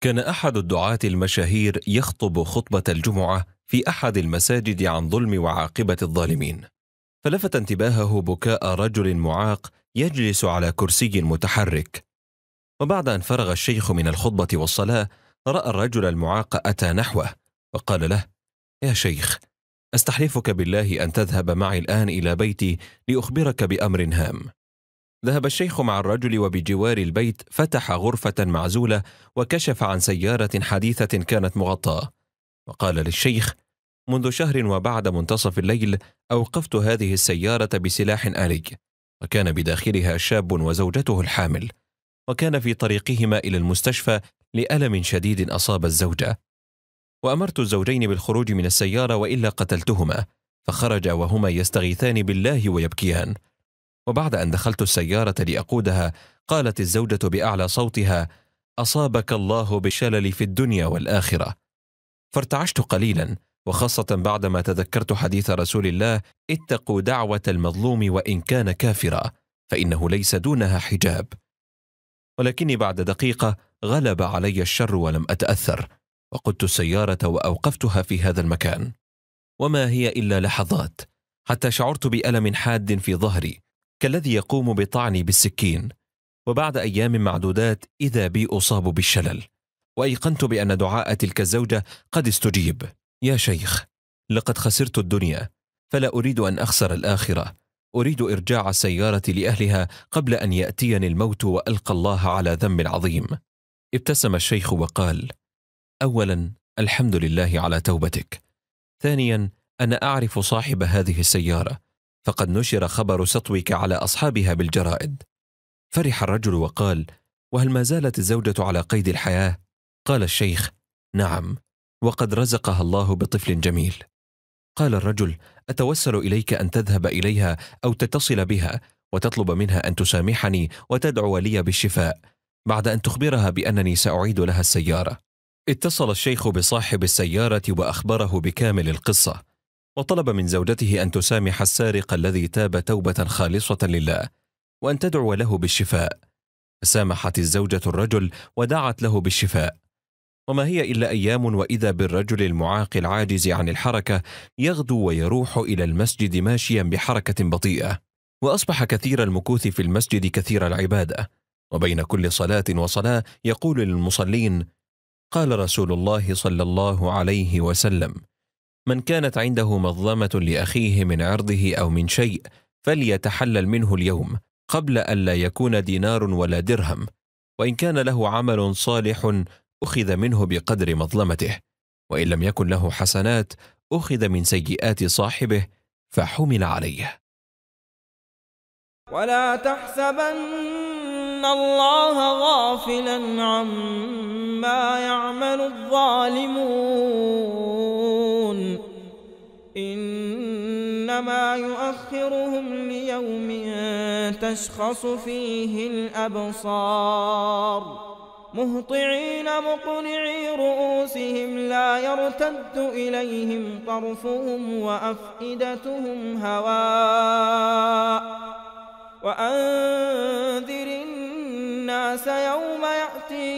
كان احد الدعاه المشاهير يخطب خطبه الجمعه في احد المساجد عن ظلم وعاقبه الظالمين فلفت انتباهه بكاء رجل معاق يجلس على كرسي متحرك وبعد ان فرغ الشيخ من الخطبه والصلاه راى الرجل المعاق اتى نحوه وقال له يا شيخ استحلفك بالله ان تذهب معي الان الى بيتي لاخبرك بامر هام ذهب الشيخ مع الرجل وبجوار البيت فتح غرفة معزولة وكشف عن سيارة حديثة كانت مغطاة وقال للشيخ منذ شهر وبعد منتصف الليل أوقفت هذه السيارة بسلاح آلي وكان بداخلها شاب وزوجته الحامل وكان في طريقهما إلى المستشفى لألم شديد أصاب الزوجة وأمرت الزوجين بالخروج من السيارة وإلا قتلتهما فخرجا وهما يستغيثان بالله ويبكيان وبعد أن دخلت السيارة لأقودها قالت الزوجة بأعلى صوتها أصابك الله بشلل في الدنيا والآخرة فارتعشت قليلا وخاصة بعدما تذكرت حديث رسول الله اتقوا دعوة المظلوم وإن كان كافرا فإنه ليس دونها حجاب ولكني بعد دقيقة غلب علي الشر ولم أتأثر وقدت السيارة وأوقفتها في هذا المكان وما هي إلا لحظات حتى شعرت بألم حاد في ظهري كالذي يقوم بطعني بالسكين وبعد ايام معدودات اذا بي اصاب بالشلل وايقنت بان دعاء تلك الزوجه قد استجيب يا شيخ لقد خسرت الدنيا فلا اريد ان اخسر الاخره اريد ارجاع السياره لاهلها قبل ان ياتيني الموت والقى الله على ذنب عظيم ابتسم الشيخ وقال اولا الحمد لله على توبتك ثانيا انا اعرف صاحب هذه السياره فقد نشر خبر سطوك على أصحابها بالجرائد فرح الرجل وقال وهل ما زالت الزوجة على قيد الحياة؟ قال الشيخ نعم وقد رزقها الله بطفل جميل قال الرجل أتوسل إليك أن تذهب إليها أو تتصل بها وتطلب منها أن تسامحني وتدعو لي بالشفاء بعد أن تخبرها بأنني سأعيد لها السيارة اتصل الشيخ بصاحب السيارة وأخبره بكامل القصة وطلب من زوجته أن تسامح السارق الذي تاب توبة خالصة لله وأن تدعو له بالشفاء فسامحت الزوجة الرجل ودعت له بالشفاء وما هي إلا أيام وإذا بالرجل المعاق العاجز عن الحركة يغدو ويروح إلى المسجد ماشيا بحركة بطيئة وأصبح كثير المكوث في المسجد كثير العبادة وبين كل صلاة وصلاة يقول للمصلين قال رسول الله صلى الله عليه وسلم من كانت عنده مظلمة لأخيه من عرضه أو من شيء فليتحلل منه اليوم قبل ألا يكون دينار ولا درهم وإن كان له عمل صالح أخذ منه بقدر مظلمته وإن لم يكن له حسنات أخذ من سيئات صاحبه فحمل عليه ولا تحسبن الله غافلا عما يعمل الظالمون إنما يؤخرهم ليوم تشخص فيه الأبصار مهطعين مقنعي رؤوسهم لا يرتد إليهم طرفهم وأفئدتهم هواء وأنذر الناس يوم يأتون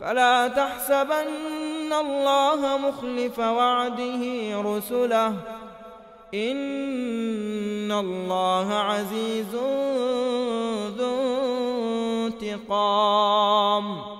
فلا تحسبن الله مخلف وعده رسله إن الله عزيز ذو انتقام